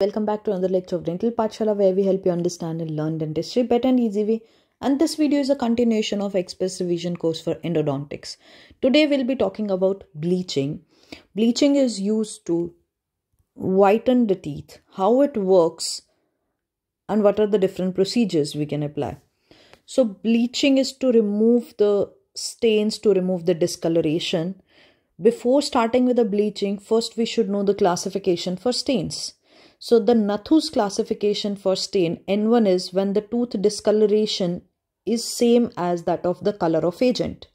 Welcome back to another lecture of Dental Pachala where we help you understand and learn dentistry better and easy way. And this video is a continuation of Express Revision course for endodontics. Today we'll be talking about bleaching. Bleaching is used to whiten the teeth, how it works and what are the different procedures we can apply. So bleaching is to remove the stains, to remove the discoloration. Before starting with the bleaching, first we should know the classification for stains so the Nathu's classification for stain N1 is when the tooth discoloration is same as that of the color of agent.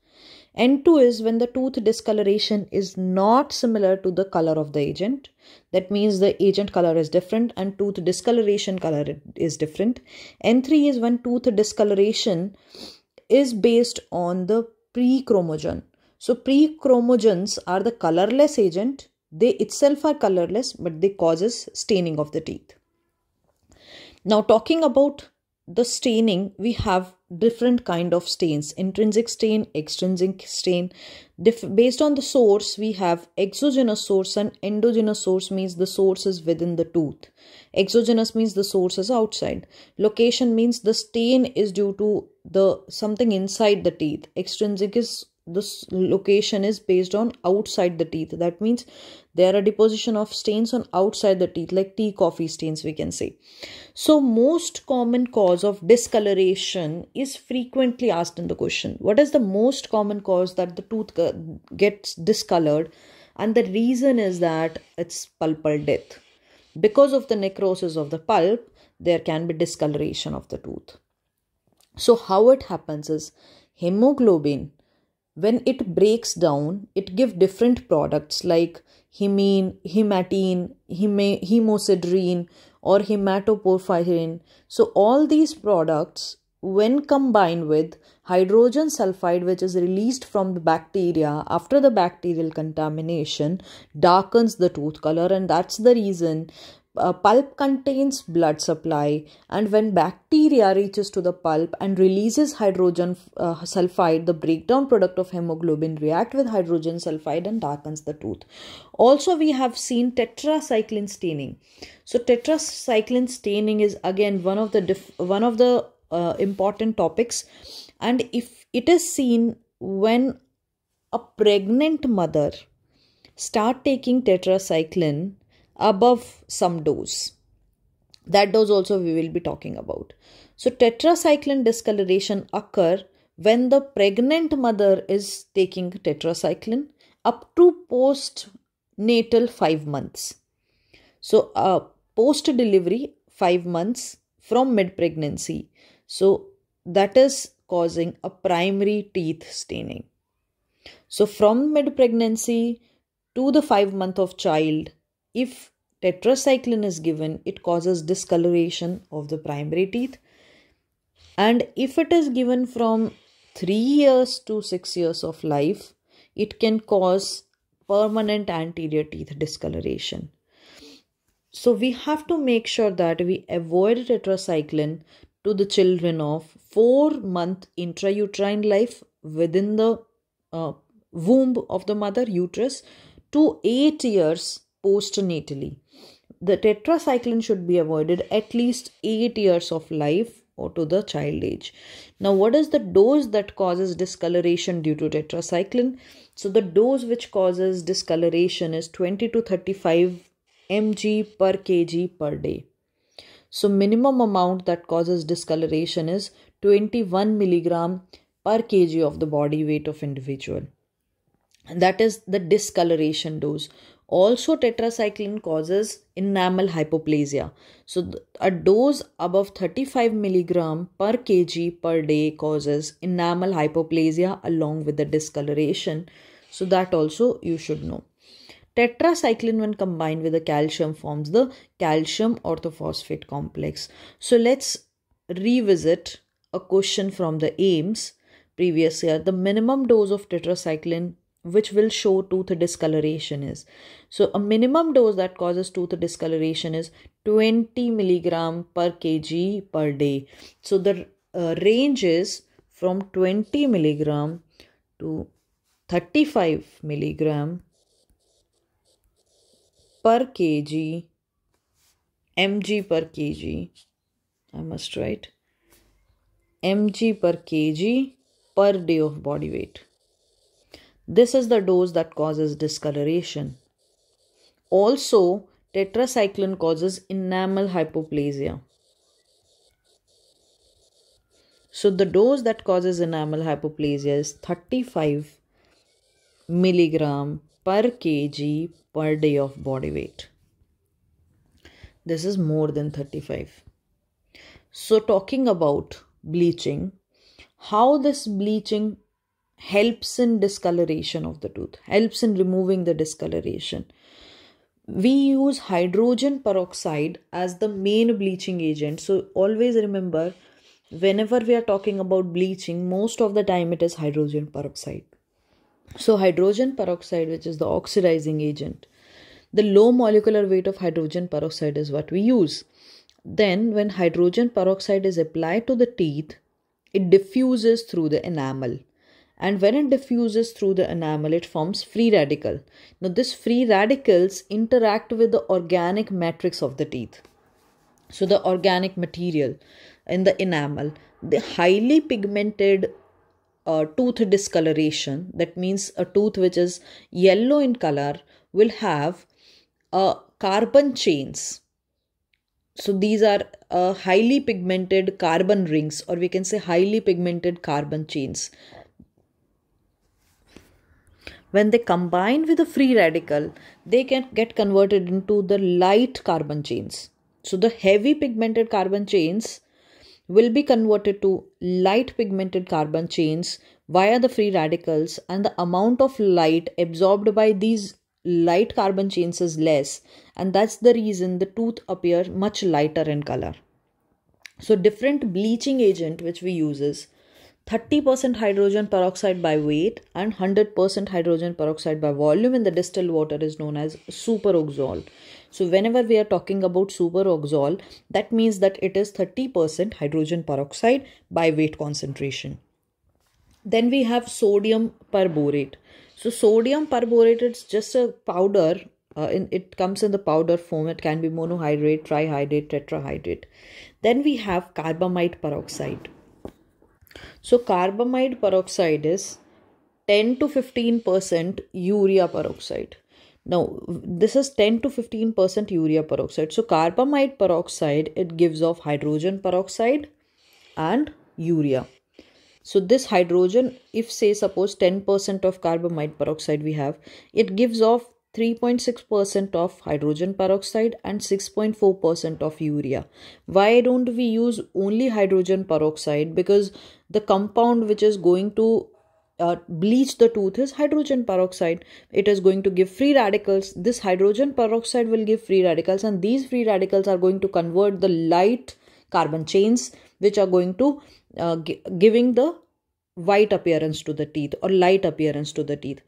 N2 is when the tooth discoloration is not similar to the color of the agent. That means the agent color is different and tooth discoloration color is different. N3 is when tooth discoloration is based on the pre-chromogen. So pre-chromogens are the colorless agent they itself are colorless, but they causes staining of the teeth. Now talking about the staining, we have different kind of stains, intrinsic stain, extrinsic stain. based on the source, we have exogenous source and endogenous source means the source is within the tooth. Exogenous means the source is outside. Location means the stain is due to the something inside the teeth. Extrinsic is this location is based on outside the teeth that means there are deposition of stains on outside the teeth like tea coffee stains we can say so most common cause of discoloration is frequently asked in the question what is the most common cause that the tooth gets discolored and the reason is that it's pulpal death because of the necrosis of the pulp there can be discoloration of the tooth so how it happens is hemoglobin when it breaks down it give different products like hemine hematine hema- hemosiderin or hematoporphyrin so all these products when combined with hydrogen sulfide which is released from the bacteria after the bacterial contamination darkens the tooth color and that's the reason uh, pulp contains blood supply and when bacteria reaches to the pulp and releases hydrogen uh, sulfide the breakdown product of hemoglobin react with hydrogen sulfide and darkens the tooth also we have seen tetracycline staining so tetracycline staining is again one of the one of the uh, important topics and if it is seen when a pregnant mother start taking tetracycline above some dose. That dose also we will be talking about. So tetracycline discoloration occur when the pregnant mother is taking tetracycline up to postnatal 5 months. So uh, post delivery 5 months from mid pregnancy. So that is causing a primary teeth staining. So from mid pregnancy to the 5 month of child if tetracycline is given, it causes discoloration of the primary teeth. And if it is given from 3 years to 6 years of life, it can cause permanent anterior teeth discoloration. So we have to make sure that we avoid tetracycline to the children of 4 month intrauterine life within the uh, womb of the mother uterus to 8 years postnatally. The tetracycline should be avoided at least 8 years of life or to the child age. Now, what is the dose that causes discoloration due to tetracycline? So, the dose which causes discoloration is 20 to 35 mg per kg per day. So, minimum amount that causes discoloration is 21 milligram per kg of the body weight of individual. And that is the discoloration dose. Also, tetracycline causes enamel hypoplasia. So, a dose above 35 milligram per kg per day causes enamel hypoplasia along with the discoloration. So, that also you should know. Tetracycline when combined with the calcium forms the calcium orthophosphate complex. So, let's revisit a question from the AIMS previous year. The minimum dose of tetracycline which will show tooth discoloration is. So a minimum dose that causes tooth discoloration is 20 milligram per kg per day. So the uh, range is from 20 milligram to 35 milligram per kg mg per kg I must write mg per kg per day of body weight. This is the dose that causes discoloration. Also, tetracycline causes enamel hypoplasia. So, the dose that causes enamel hypoplasia is 35 milligram per kg per day of body weight. This is more than 35. So, talking about bleaching, how this bleaching helps in discoloration of the tooth, helps in removing the discoloration. We use hydrogen peroxide as the main bleaching agent. So always remember, whenever we are talking about bleaching, most of the time it is hydrogen peroxide. So hydrogen peroxide, which is the oxidizing agent, the low molecular weight of hydrogen peroxide is what we use. Then when hydrogen peroxide is applied to the teeth, it diffuses through the enamel and when it diffuses through the enamel it forms free radical now this free radicals interact with the organic matrix of the teeth so the organic material in the enamel the highly pigmented uh, tooth discoloration that means a tooth which is yellow in color will have uh, carbon chains so these are uh, highly pigmented carbon rings or we can say highly pigmented carbon chains when they combine with a free radical, they can get converted into the light carbon chains. So the heavy pigmented carbon chains will be converted to light pigmented carbon chains via the free radicals and the amount of light absorbed by these light carbon chains is less and that's the reason the tooth appear much lighter in color so different bleaching agent which we uses 30% hydrogen peroxide by weight and 100% hydrogen peroxide by volume in the distilled water is known as superoxol. So whenever we are talking about superoxol, that means that it is 30% hydrogen peroxide by weight concentration. Then we have sodium perborate. So sodium perborate is just a powder. Uh, in, it comes in the powder form. It can be monohydrate, trihydrate, tetrahydrate. Then we have carbamide peroxide. So, carbamide peroxide is 10 to 15 percent urea peroxide. Now, this is 10 to 15 percent urea peroxide. So, carbamide peroxide it gives off hydrogen peroxide and urea. So, this hydrogen, if say suppose 10 percent of carbamide peroxide we have, it gives off 3.6% of hydrogen peroxide and 6.4% of urea. Why don't we use only hydrogen peroxide? Because the compound which is going to uh, bleach the tooth is hydrogen peroxide. It is going to give free radicals. This hydrogen peroxide will give free radicals and these free radicals are going to convert the light carbon chains which are going to uh, giving the white appearance to the teeth or light appearance to the teeth.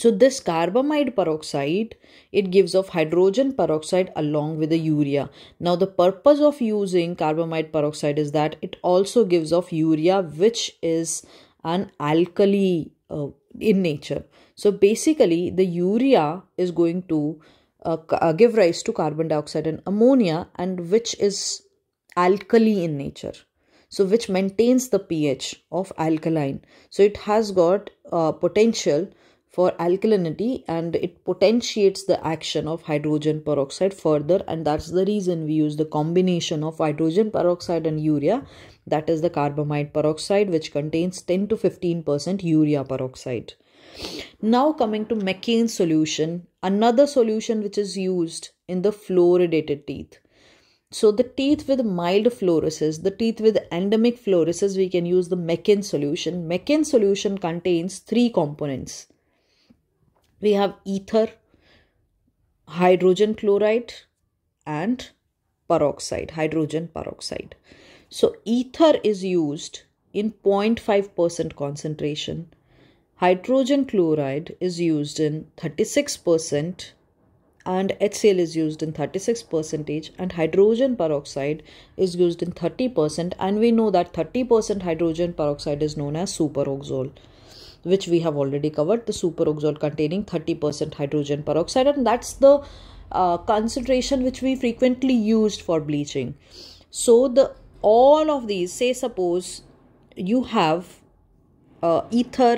So this carbamide peroxide, it gives off hydrogen peroxide along with the urea. Now the purpose of using carbamide peroxide is that it also gives off urea which is an alkali uh, in nature. So basically the urea is going to uh, uh give rise to carbon dioxide and ammonia and which is alkali in nature so which maintains the ph of alkaline so it has got uh, potential for alkalinity and it potentiates the action of hydrogen peroxide further and that's the reason we use the combination of hydrogen peroxide and urea that is the carbamide peroxide which contains 10 to 15% urea peroxide. Now coming to McCain's solution, another solution which is used in the fluoridated teeth. So the teeth with mild fluorosis, the teeth with endemic fluorosis, we can use the McCain solution. McCain solution contains three components we have ether, hydrogen chloride and peroxide, hydrogen peroxide. So ether is used in 0.5% concentration. Hydrogen chloride is used in 36% and HCl is used in 36 percent and hydrogen peroxide is used in 30% and we know that 30% hydrogen peroxide is known as superoxol which we have already covered the superoxide containing 30% hydrogen peroxide and that's the uh, concentration which we frequently used for bleaching so the all of these say suppose you have uh, ether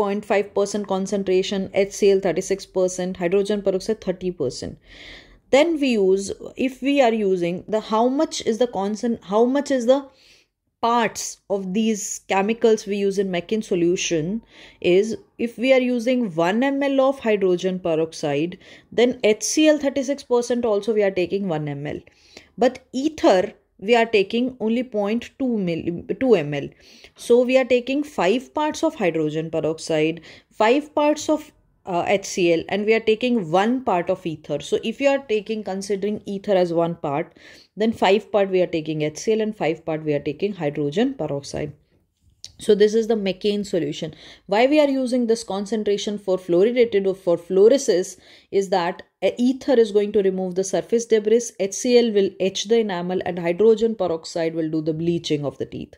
0.5% concentration HCl 36% hydrogen peroxide 30% then we use if we are using the how much is the constant how much is the parts of these chemicals we use in Meckin solution is if we are using 1 ml of hydrogen peroxide then HCl 36% also we are taking 1 ml but ether we are taking only 0.2 2 ml so we are taking 5 parts of hydrogen peroxide 5 parts of uh, HCl and we are taking one part of ether. So if you are taking considering ether as one part, then five part we are taking HCl and five part we are taking hydrogen peroxide. So this is the methane solution. Why we are using this concentration for fluoridated or for fluoresces is that uh, ether is going to remove the surface debris, HCl will etch the enamel and hydrogen peroxide will do the bleaching of the teeth.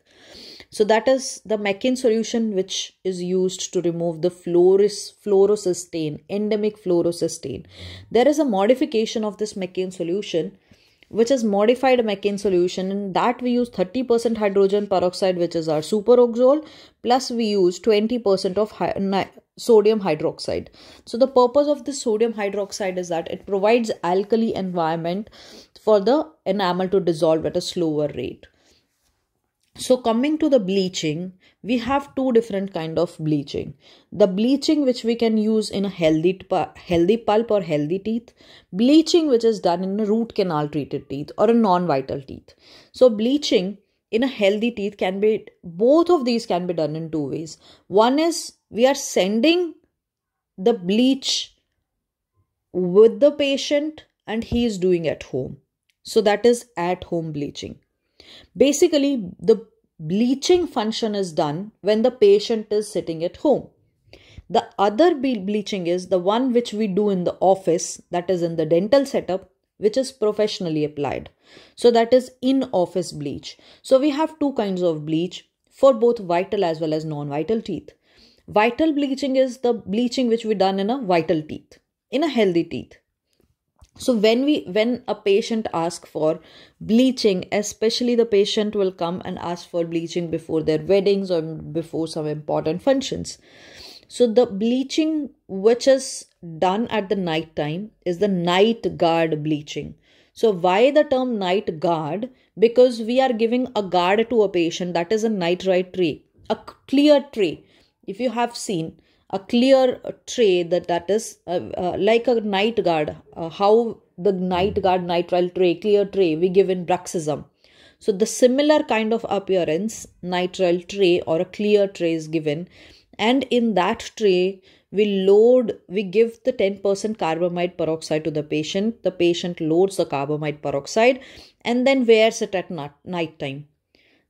So that is the Meckin solution which is used to remove the fluoris, fluorocystane, endemic fluorocystane. There is a modification of this Meckin solution which is modified Meckin solution and that we use 30% hydrogen peroxide which is our superoxol plus we use 20% of sodium hydroxide. So the purpose of this sodium hydroxide is that it provides alkali environment for the enamel to dissolve at a slower rate so coming to the bleaching we have two different kind of bleaching the bleaching which we can use in a healthy healthy pulp or healthy teeth bleaching which is done in a root canal treated teeth or a non vital teeth so bleaching in a healthy teeth can be both of these can be done in two ways one is we are sending the bleach with the patient and he is doing at home so that is at home bleaching Basically, the bleaching function is done when the patient is sitting at home. The other bleaching is the one which we do in the office, that is in the dental setup, which is professionally applied. So that is in office bleach. So we have two kinds of bleach for both vital as well as non vital teeth. Vital bleaching is the bleaching which we done in a vital teeth, in a healthy teeth so when we when a patient asks for bleaching especially the patient will come and ask for bleaching before their weddings or before some important functions so the bleaching which is done at the night time is the night guard bleaching so why the term night guard because we are giving a guard to a patient that is a night tray a clear tray if you have seen a clear tray that that is uh, uh, like a night guard uh, how the night guard nitrile tray clear tray we give in bruxism so the similar kind of appearance nitrile tray or a clear tray is given and in that tray we load we give the 10% carbamide peroxide to the patient the patient loads the carbamide peroxide and then wears it at night time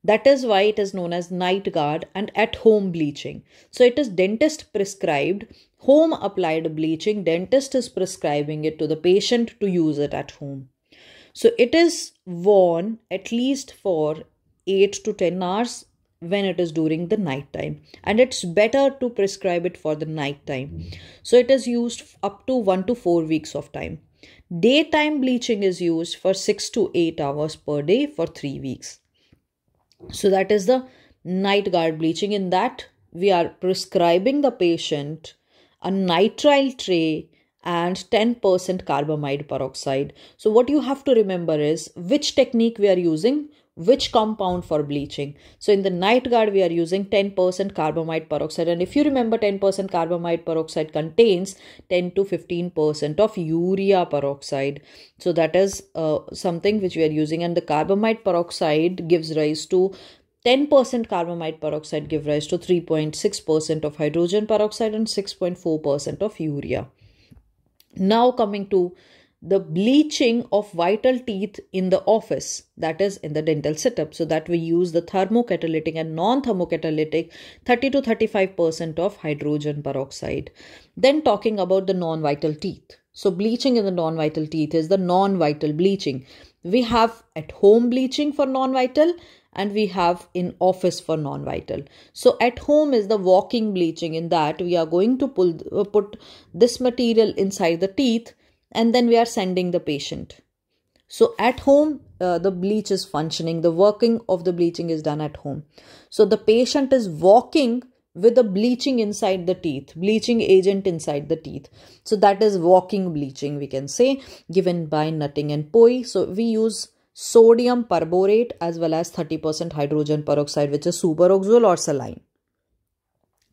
that is why it is known as night guard and at home bleaching. So it is dentist prescribed, home applied bleaching, dentist is prescribing it to the patient to use it at home. So it is worn at least for 8 to 10 hours when it is during the night time and it's better to prescribe it for the night time so it is used up to 1 to 4 weeks of time daytime bleaching is used for 6 to 8 hours per day for 3 weeks so that is the night guard bleaching. In that, we are prescribing the patient a nitrile tray and 10% carbamide peroxide. So what you have to remember is which technique we are using which compound for bleaching. So in the night guard, we are using 10% carbamide peroxide. And if you remember, 10% carbamide peroxide contains 10 to 15% of urea peroxide. So that is uh, something which we are using. And the carbamide peroxide gives rise to 10% carbamide peroxide give rise to 3.6% of hydrogen peroxide and 6.4% of urea. Now coming to the bleaching of vital teeth in the office, that is in the dental setup. So that we use the thermocatalytic and non-thermocatalytic 30 to 35% of hydrogen peroxide. Then talking about the non-vital teeth. So bleaching in the non-vital teeth is the non-vital bleaching. We have at home bleaching for non-vital and we have in office for non-vital. So at home is the walking bleaching in that we are going to pull, uh, put this material inside the teeth and then we are sending the patient. So at home, uh, the bleach is functioning, the working of the bleaching is done at home. So the patient is walking with the bleaching inside the teeth, bleaching agent inside the teeth. So that is walking bleaching, we can say, given by nutting and poi. So we use sodium perborate as well as 30% hydrogen peroxide, which is superoxal or saline.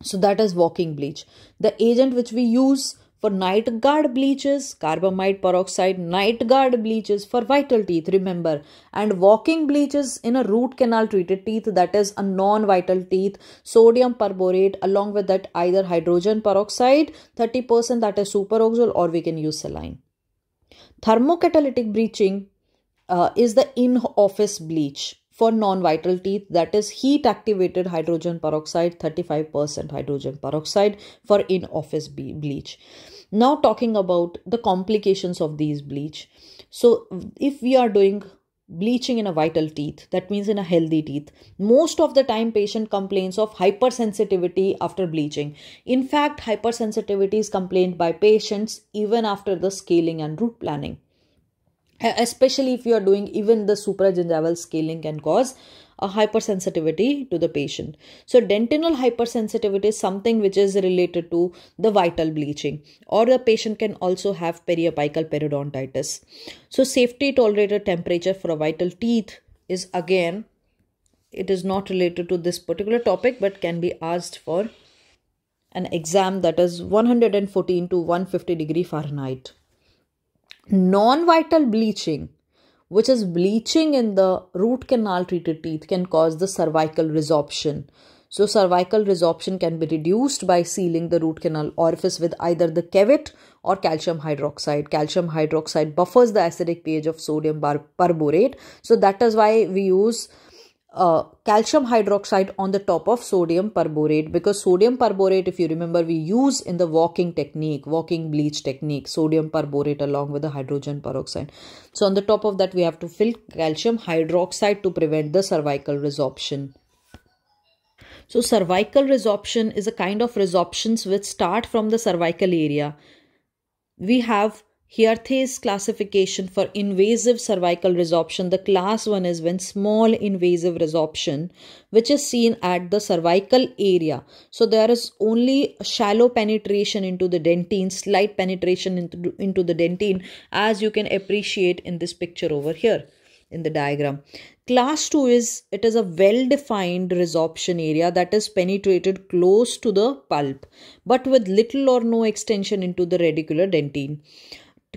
So that is walking bleach. The agent which we use for night guard bleaches, carbamide peroxide night guard bleaches for vital teeth, remember. And walking bleaches in a root canal treated teeth, that is a non-vital teeth, sodium perborate along with that either hydrogen peroxide, 30% that is superoxal or we can use saline. Thermocatalytic bleaching uh, is the in-office bleach for non-vital teeth that is heat activated hydrogen peroxide 35% hydrogen peroxide for in-office bleach now talking about the complications of these bleach so if we are doing bleaching in a vital teeth that means in a healthy teeth most of the time patient complains of hypersensitivity after bleaching in fact hypersensitivity is complained by patients even after the scaling and root planning especially if you are doing even the supragingival scaling can cause a hypersensitivity to the patient. So dentinal hypersensitivity is something which is related to the vital bleaching or the patient can also have periapical periodontitis. So safety tolerated temperature for a vital teeth is again, it is not related to this particular topic but can be asked for an exam that is 114 to 150 degree Fahrenheit. Non vital bleaching, which is bleaching in the root canal treated teeth, can cause the cervical resorption. So, cervical resorption can be reduced by sealing the root canal orifice with either the cavit or calcium hydroxide. Calcium hydroxide buffers the acidic pH of sodium barborate. So, that is why we use uh, calcium hydroxide on the top of sodium perborate because sodium perborate if you remember we use in the walking technique walking bleach technique sodium perborate along with the hydrogen peroxide so on the top of that we have to fill calcium hydroxide to prevent the cervical resorption so cervical resorption is a kind of resorptions which start from the cervical area we have here, this classification for invasive cervical resorption. The class 1 is when small invasive resorption which is seen at the cervical area. So there is only shallow penetration into the dentine, slight penetration into, into the dentine as you can appreciate in this picture over here in the diagram. Class 2 is it is a well-defined resorption area that is penetrated close to the pulp but with little or no extension into the radicular dentine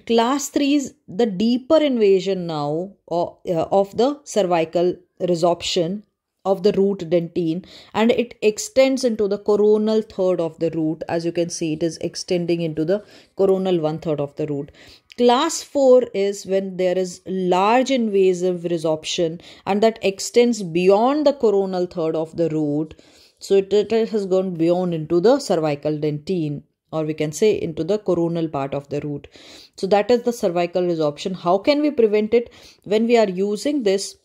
class 3 is the deeper invasion now uh, uh, of, the cervical resorption of the root dentine and it extends into the coronal third of the root as you can see it is extending into the coronal one third of the root class 4 is when there is large invasive resorption and that extends beyond the coronal third of the root so it, it has gone beyond into the cervical dentine or we can say into the coronal part of the root. So that is the cervical resorption. How can we prevent it? When we are using this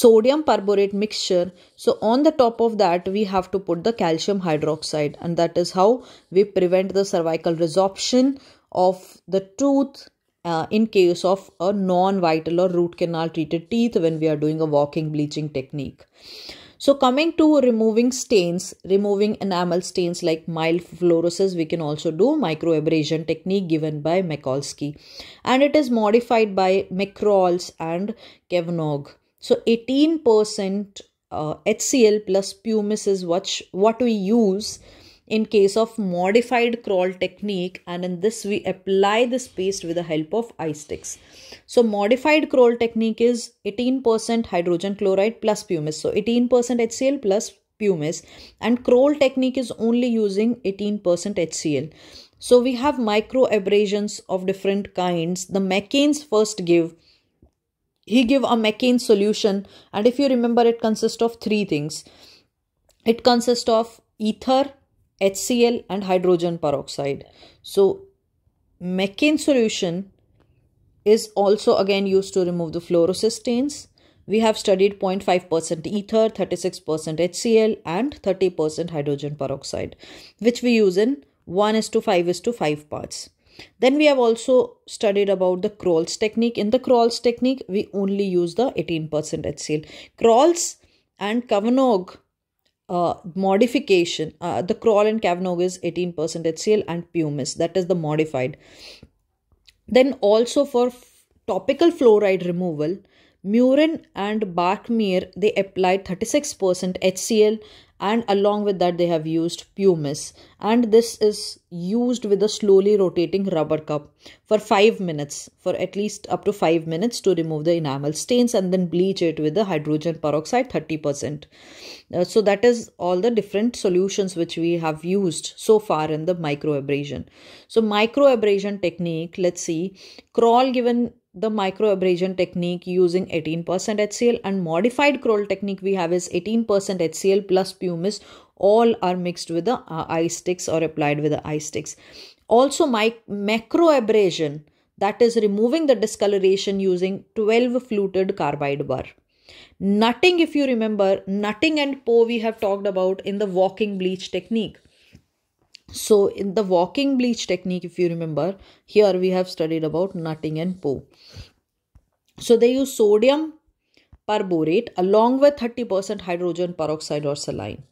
sodium perborate mixture. So on the top of that, we have to put the calcium hydroxide and that is how we prevent the cervical resorption of the tooth uh, in case of a non-vital or root canal treated teeth when we are doing a walking bleaching technique. So coming to removing stains, removing enamel stains like mild fluorosis, we can also do microabrasion technique given by Mikulski. And it is modified by McCrawls and Kevnog. So 18% uh, HCl plus pumice is what, what we use in case of modified crawl technique and in this we apply this paste with the help of ice sticks. So modified crawl technique is 18% hydrogen chloride plus pumice. So 18% HCl plus pumice and crawl technique is only using 18% HCl. So we have micro abrasions of different kinds. The McCain's first give he give a McCain solution and if you remember it consists of three things. It consists of ether, HCl and hydrogen peroxide. So methane solution is also again used to remove the fluorocysteines. We have studied 0.5% ether, 36% HCl and 30% hydrogen peroxide which we use in 1 is to 5 is to 5 parts. Then we have also studied about the Kroll's technique. In the Kroll's technique, we only use the 18% HCl. Kroll's and Kavanagh uh, modification, uh, the Kroll and Cavanaugh is 18% HCl and pumice, that is the modified. Then also for topical fluoride removal, Murin and Barkmere, they applied 36% HCl and along with that they have used pumice and this is used with a slowly rotating rubber cup for 5 minutes for at least up to 5 minutes to remove the enamel stains and then bleach it with the hydrogen peroxide 30% uh, so that is all the different solutions which we have used so far in the micro abrasion so micro abrasion technique let's see crawl given the microabrasion technique using 18% HCl and modified Kroll technique we have is 18% HCl plus pumice all are mixed with the uh, ice sticks or applied with the ice sticks. Also my abrasion that is removing the discoloration using 12 fluted carbide bar. Nutting if you remember nutting and pour we have talked about in the walking bleach technique. So in the walking bleach technique, if you remember, here we have studied about nutting and poo. So they use sodium perborate along with 30% hydrogen peroxide or saline.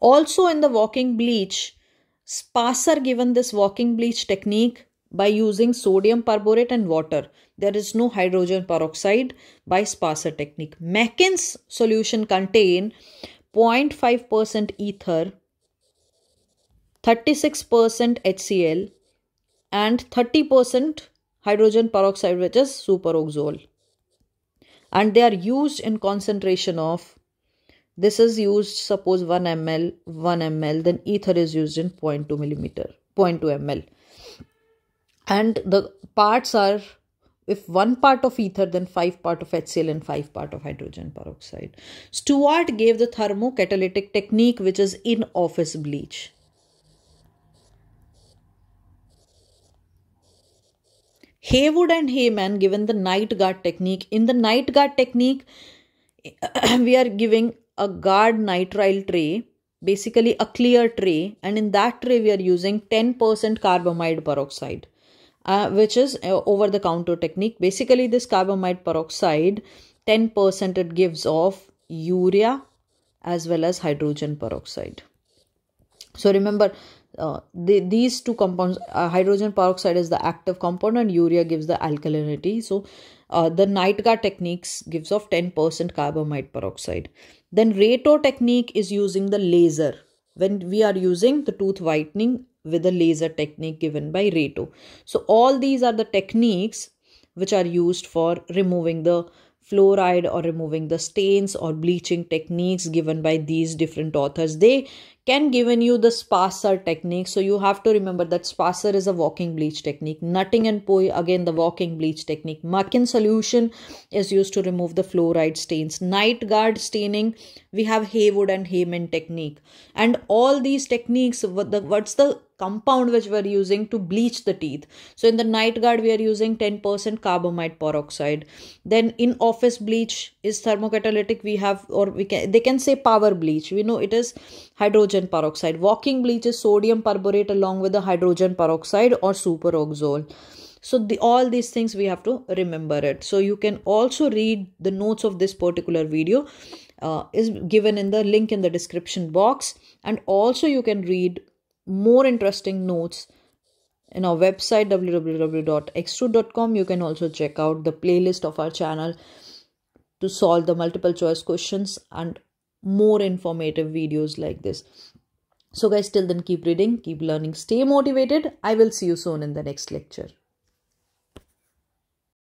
Also in the walking bleach, Spasser given this walking bleach technique by using sodium perborate and water. There is no hydrogen peroxide by Spasser technique. Mackin's solution contain 0.5% ether 36% HCl and 30% hydrogen peroxide which is superoxide, and they are used in concentration of this is used suppose 1 ml 1 ml then ether is used in 0.2 millimeter 0.2 ml and the parts are if one part of ether then five part of HCl and five part of hydrogen peroxide. Stewart gave the thermocatalytic technique which is in office bleach. Haywood and Heyman given the night guard technique. In the night guard technique, we are giving a guard nitrile tray, basically a clear tray, and in that tray we are using 10% carbamide peroxide. Uh, which is uh, over the counter technique. Basically, this carbamide peroxide 10% it gives off urea as well as hydrogen peroxide. So, remember uh, these two compounds uh, hydrogen peroxide is the active component urea gives the alkalinity so uh, the nitgar techniques gives off 10% carbamide peroxide then rato technique is using the laser when we are using the tooth whitening with the laser technique given by rato so all these are the techniques which are used for removing the fluoride or removing the stains or bleaching techniques given by these different authors they can given you the spacer technique. So you have to remember that spacer is a walking bleach technique. Nutting and poi, again the walking bleach technique. makin solution is used to remove the fluoride stains. Night guard staining, we have Haywood and Heyman technique. And all these techniques, what's the compound which we're using to bleach the teeth so in the night guard we are using 10% carbamide peroxide then in office bleach is thermocatalytic we have or we can they can say power bleach we know it is hydrogen peroxide walking bleach is sodium perborate along with the hydrogen peroxide or superoxol so the, all these things we have to remember it so you can also read the notes of this particular video uh, is given in the link in the description box and also you can read more interesting notes in our website www.extrude.com. You can also check out the playlist of our channel to solve the multiple choice questions and more informative videos like this. So guys, till then keep reading, keep learning, stay motivated. I will see you soon in the next lecture.